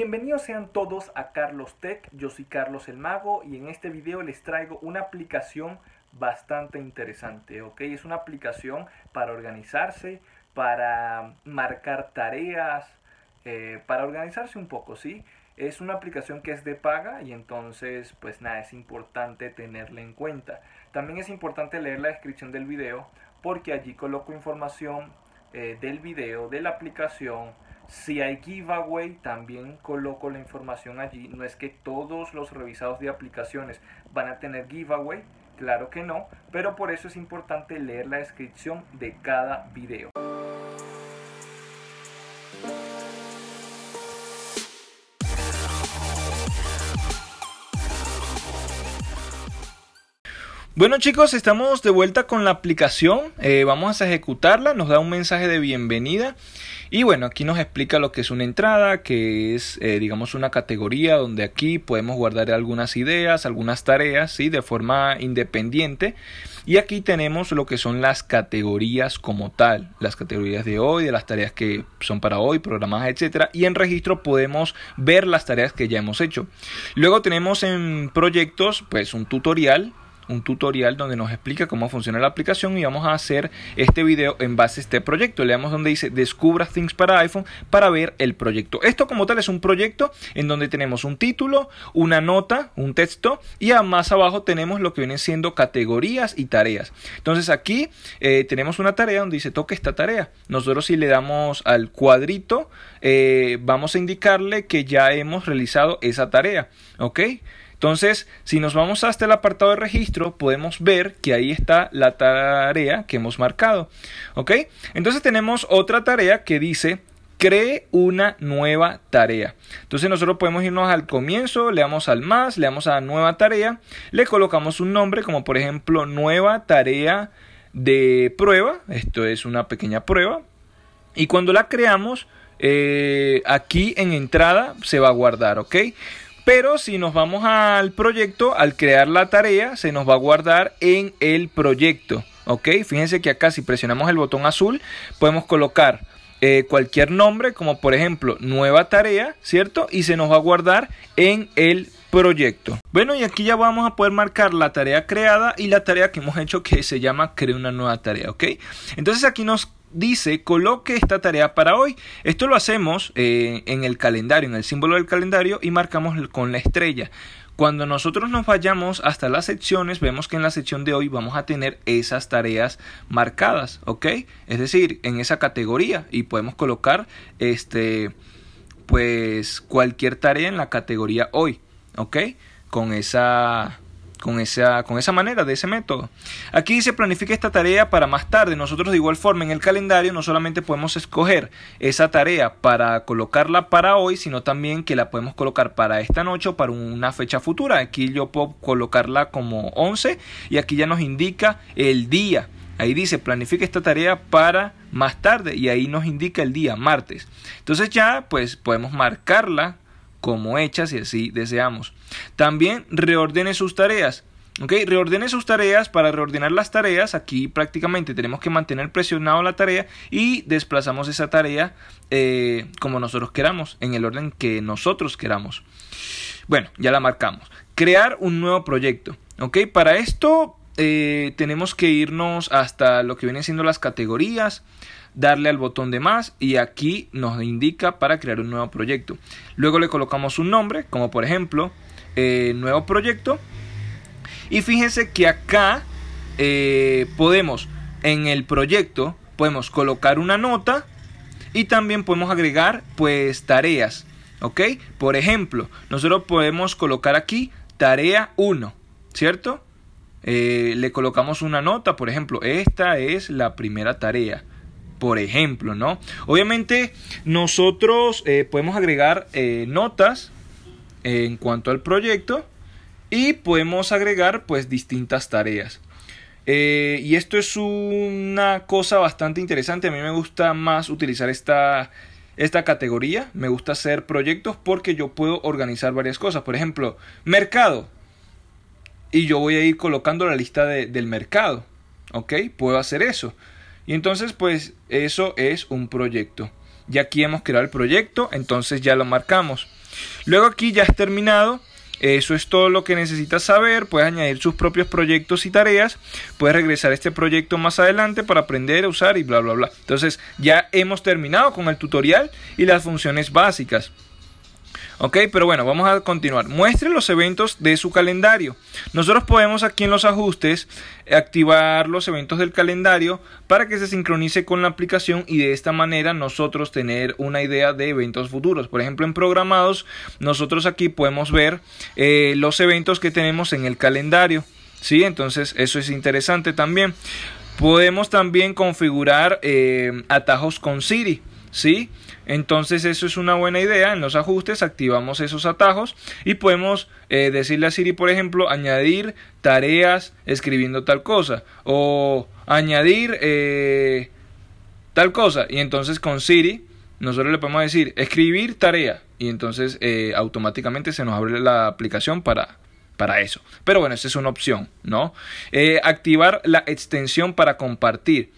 Bienvenidos sean todos a Carlos Tech, yo soy Carlos el Mago y en este video les traigo una aplicación bastante interesante, ¿ok? Es una aplicación para organizarse, para marcar tareas, eh, para organizarse un poco, ¿sí? Es una aplicación que es de paga y entonces, pues nada, es importante tenerla en cuenta. También es importante leer la descripción del video porque allí coloco información eh, del video, de la aplicación, si hay giveaway, también coloco la información allí. No es que todos los revisados de aplicaciones van a tener giveaway, claro que no, pero por eso es importante leer la descripción de cada video. Bueno chicos, estamos de vuelta con la aplicación, eh, vamos a ejecutarla, nos da un mensaje de bienvenida y bueno, aquí nos explica lo que es una entrada, que es, eh, digamos, una categoría donde aquí podemos guardar algunas ideas, algunas tareas, ¿sí? De forma independiente. Y aquí tenemos lo que son las categorías como tal, las categorías de hoy, de las tareas que son para hoy, programadas, etc. Y en registro podemos ver las tareas que ya hemos hecho. Luego tenemos en proyectos, pues un tutorial un tutorial donde nos explica cómo funciona la aplicación y vamos a hacer este video en base a este proyecto. Le damos donde dice Descubra Things para iPhone para ver el proyecto. Esto como tal es un proyecto en donde tenemos un título, una nota, un texto y más abajo tenemos lo que vienen siendo categorías y tareas. Entonces aquí eh, tenemos una tarea donde dice toque esta tarea. Nosotros si le damos al cuadrito eh, vamos a indicarle que ya hemos realizado esa tarea. ¿Ok? Entonces, si nos vamos hasta el apartado de registro, podemos ver que ahí está la tarea que hemos marcado. ¿Ok? Entonces tenemos otra tarea que dice cree una nueva tarea. Entonces nosotros podemos irnos al comienzo, le damos al más, le damos a nueva tarea, le colocamos un nombre como por ejemplo nueva tarea de prueba, esto es una pequeña prueba, y cuando la creamos, eh, aquí en entrada se va a guardar, ¿ok? Pero si nos vamos al proyecto, al crear la tarea, se nos va a guardar en el proyecto. ¿Ok? Fíjense que acá si presionamos el botón azul, podemos colocar eh, cualquier nombre, como por ejemplo nueva tarea, ¿cierto? Y se nos va a guardar en el proyecto. Bueno, y aquí ya vamos a poder marcar la tarea creada y la tarea que hemos hecho que se llama crea una nueva tarea, ¿ok? Entonces aquí nos dice, coloque esta tarea para hoy. Esto lo hacemos eh, en el calendario, en el símbolo del calendario y marcamos con la estrella. Cuando nosotros nos vayamos hasta las secciones, vemos que en la sección de hoy vamos a tener esas tareas marcadas, ¿ok? Es decir, en esa categoría y podemos colocar este, pues cualquier tarea en la categoría hoy, ¿ok? Con esa con esa, con esa manera, de ese método. Aquí dice planifica esta tarea para más tarde. Nosotros de igual forma en el calendario no solamente podemos escoger esa tarea para colocarla para hoy, sino también que la podemos colocar para esta noche o para una fecha futura. Aquí yo puedo colocarla como 11 y aquí ya nos indica el día. Ahí dice, planifica esta tarea para más tarde y ahí nos indica el día martes. Entonces ya pues podemos marcarla como hechas y así deseamos. También reordene sus tareas. ¿ok? Reordene sus tareas. Para reordenar las tareas, aquí prácticamente tenemos que mantener presionado la tarea y desplazamos esa tarea eh, como nosotros queramos, en el orden que nosotros queramos. Bueno, ya la marcamos. Crear un nuevo proyecto. ¿ok? Para esto eh, tenemos que irnos hasta lo que vienen siendo las categorías darle al botón de más y aquí nos indica para crear un nuevo proyecto. Luego le colocamos un nombre, como por ejemplo, eh, nuevo proyecto. Y fíjense que acá eh, podemos, en el proyecto, podemos colocar una nota y también podemos agregar pues tareas. ¿Ok? Por ejemplo, nosotros podemos colocar aquí tarea 1, ¿cierto? Eh, le colocamos una nota, por ejemplo, esta es la primera tarea por ejemplo, ¿no? Obviamente nosotros eh, podemos agregar eh, notas en cuanto al proyecto y podemos agregar pues distintas tareas. Eh, y esto es una cosa bastante interesante. A mí me gusta más utilizar esta, esta categoría. Me gusta hacer proyectos porque yo puedo organizar varias cosas. Por ejemplo, mercado. Y yo voy a ir colocando la lista del mercado. ¿Ok? Puedo hacer eso. Y entonces, pues eso es un proyecto. Ya aquí hemos creado el proyecto, entonces ya lo marcamos. Luego aquí ya es terminado. Eso es todo lo que necesitas saber. Puedes añadir sus propios proyectos y tareas. Puedes regresar a este proyecto más adelante para aprender a usar y bla, bla, bla. Entonces ya hemos terminado con el tutorial y las funciones básicas. Ok, pero bueno, vamos a continuar. Muestre los eventos de su calendario. Nosotros podemos aquí en los ajustes activar los eventos del calendario para que se sincronice con la aplicación y de esta manera nosotros tener una idea de eventos futuros. Por ejemplo, en programados, nosotros aquí podemos ver eh, los eventos que tenemos en el calendario. ¿sí? Entonces, eso es interesante también. Podemos también configurar eh, atajos con Siri. ¿sí? Entonces eso es una buena idea. En los ajustes activamos esos atajos y podemos eh, decirle a Siri, por ejemplo, añadir tareas escribiendo tal cosa o añadir eh, tal cosa. Y entonces con Siri nosotros le podemos decir escribir tarea y entonces eh, automáticamente se nos abre la aplicación para, para eso. Pero bueno, esa es una opción, ¿no? activar la extensión para compartir.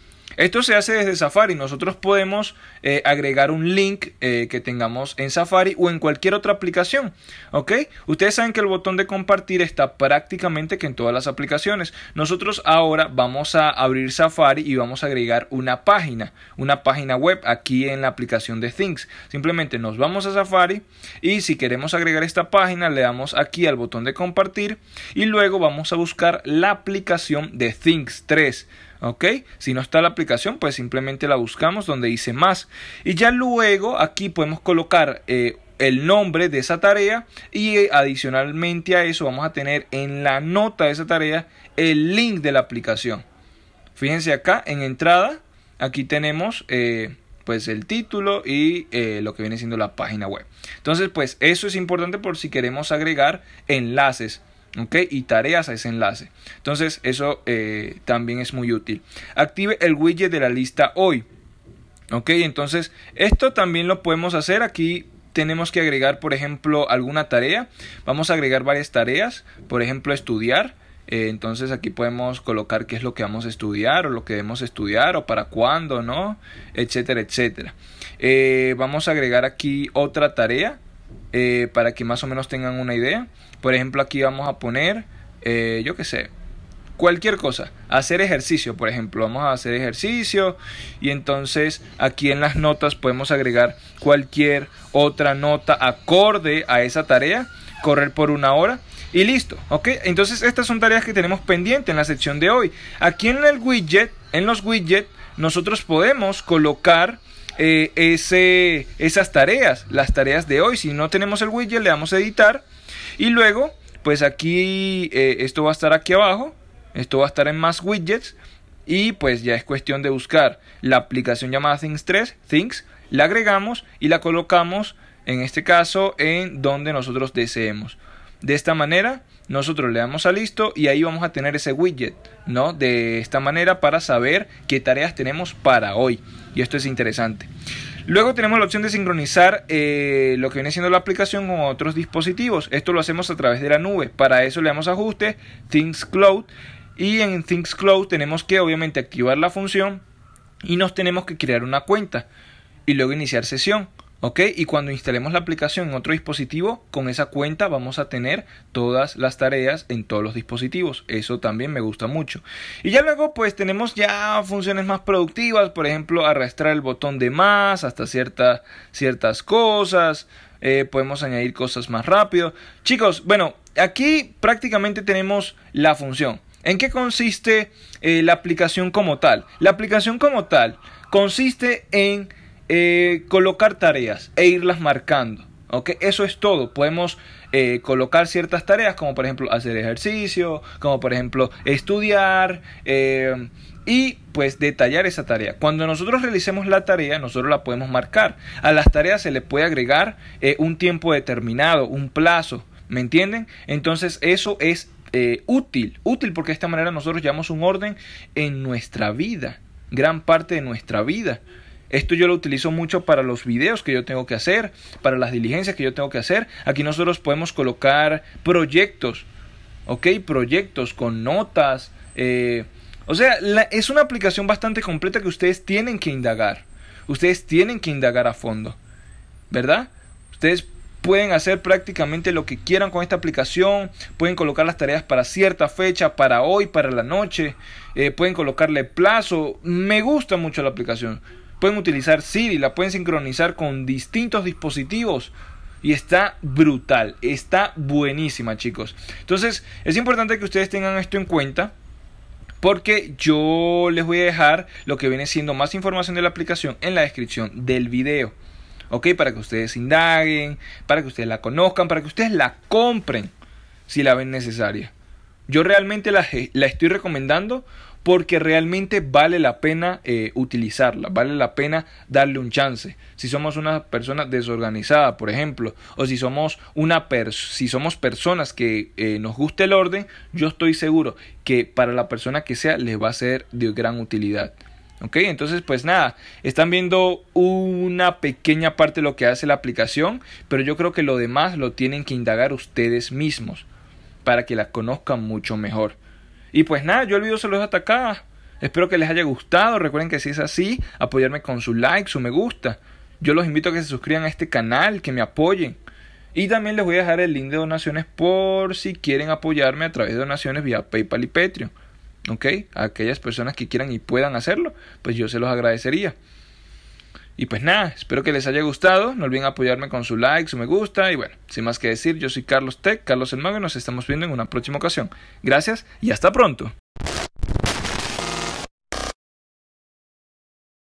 Esto se hace desde Safari. Nosotros podemos eh, agregar un link eh, que tengamos en Safari o en cualquier otra aplicación. ¿Ok? Ustedes saben que el botón de compartir está prácticamente que en todas las aplicaciones. Nosotros ahora vamos a abrir Safari y vamos a agregar una página, una página web aquí en la aplicación de Things. Simplemente nos vamos a Safari y si queremos agregar esta página le damos aquí al botón de compartir y luego vamos a buscar la aplicación de Things 3. ¿ok? Si no está la aplicación, pues simplemente la buscamos donde dice más. Y ya luego aquí podemos colocar eh, el nombre de esa tarea y eh, adicionalmente a eso vamos a tener en la nota de esa tarea el link de la aplicación. Fíjense acá en entrada, aquí tenemos... Eh, pues el título y lo que viene siendo la página web. Entonces, pues eso es importante por si queremos agregar enlaces Ok y tareas a ese enlace. Entonces eso eh, también es muy útil. Active el widget de la lista hoy. Ok, entonces esto también lo podemos hacer aquí tenemos que agregar, por ejemplo, alguna tarea. Vamos a agregar varias tareas, por ejemplo, estudiar. Eh, entonces aquí podemos colocar qué es lo que vamos a estudiar o lo que debemos estudiar o para cuándo, ¿no? Etcétera, etcétera. Eh, vamos a agregar aquí otra tarea eh, para que más o menos tengan una idea. Por ejemplo, aquí vamos a poner, eh, yo qué sé, cualquier cosa. Hacer ejercicio, por ejemplo, vamos a hacer ejercicio y entonces aquí en las notas podemos agregar cualquier otra nota acorde a esa tarea, correr por una hora y listo, ¿ok? Entonces estas son tareas que tenemos pendientes en la sección de hoy. Aquí en el widget, en los widgets, nosotros podemos colocar eh, ese, esas tareas, las tareas de hoy. Si no tenemos el widget, le damos a editar y luego, pues aquí, eh, esto va a estar aquí abajo, esto va a estar en más widgets y pues ya es cuestión de buscar la aplicación llamada Things 3, Things, la agregamos y la colocamos en este caso en donde nosotros deseemos. De esta manera nosotros le damos a listo y ahí vamos a tener ese widget, ¿no? De esta manera para saber qué tareas tenemos para hoy. Y esto es interesante. Luego tenemos la opción de sincronizar eh, lo que viene siendo la aplicación con otros dispositivos. Esto lo hacemos a través de la nube. Para eso le damos ajustes, Things Cloud. Y en Things Cloud tenemos que obviamente activar la función y nos tenemos que crear una cuenta y luego iniciar sesión. ¿Ok? Y cuando instalemos la aplicación en otro dispositivo, con esa cuenta vamos a tener todas las tareas en todos los dispositivos. Eso también me gusta mucho. Y ya luego pues tenemos ya funciones más productivas, por ejemplo, arrastrar el botón de más hasta ciertas cosas. Eh, podemos añadir cosas más rápido. Chicos, bueno, aquí prácticamente tenemos la función. ¿En qué consiste eh, la aplicación como tal? La aplicación como tal consiste en eh, colocar tareas e irlas marcando. ¿ok? Eso es todo. Podemos eh, colocar ciertas tareas, como por ejemplo hacer ejercicio, como por ejemplo estudiar. Eh, y pues detallar esa tarea. Cuando nosotros realicemos la tarea, nosotros la podemos marcar. A las tareas se le puede agregar un tiempo determinado, un plazo, ¿me entienden? Entonces eso es útil, útil porque de esta manera nosotros llevamos un orden en nuestra vida, gran parte de nuestra vida. Esto yo lo utilizo mucho para los videos que yo tengo que hacer, para las diligencias que yo tengo que hacer. Aquí nosotros podemos colocar proyectos, ¿ok? Proyectos con notas. Eh, o sea, es una aplicación bastante completa que ustedes tienen que indagar. Ustedes tienen que indagar a fondo, ¿verdad? Ustedes pueden hacer prácticamente lo que quieran con esta aplicación. Pueden colocar las tareas para cierta fecha, para hoy, para la noche. Eh, pueden colocarle plazo. Me gusta mucho la aplicación pueden utilizar Siri, la pueden sincronizar con distintos dispositivos. Y está brutal, está buenísima chicos. Entonces es importante que ustedes tengan esto en cuenta porque yo les voy a dejar lo que viene siendo más información de la aplicación en la descripción del video. ¿Ok? Para que ustedes indaguen, para que ustedes la conozcan, para que ustedes la compren si la ven necesaria. Yo realmente la, estoy recomendando porque realmente vale la pena eh, utilizarla, vale la pena darle un chance. Si somos una persona desorganizada, por ejemplo, o si somos una si somos personas que eh, nos gusta el orden, yo estoy seguro que para la persona que sea les va a ser de gran utilidad. ¿Ok? Entonces, pues nada, están viendo una pequeña parte de lo que hace la aplicación, pero yo creo que lo demás lo tienen que indagar ustedes mismos para que la conozcan mucho mejor. Y pues nada, yo el video se los dejo hasta acá. Espero que les haya gustado. Recuerden que si es así, apoyarme con su like, su me gusta. Yo los invito a que se suscriban a este canal, que me apoyen. Y también les voy a dejar el link de donaciones por si quieren apoyarme a través de donaciones vía PayPal y Patreon. ¿Ok? A aquellas personas que quieran y puedan hacerlo, pues yo se los agradecería. Y pues nada, espero que les haya gustado. No olviden apoyarme con su like, su me gusta. Y bueno, sin más que decir, yo soy Carlos Tech, Carlos El Mago, y nos estamos viendo en una próxima ocasión. Gracias y hasta pronto.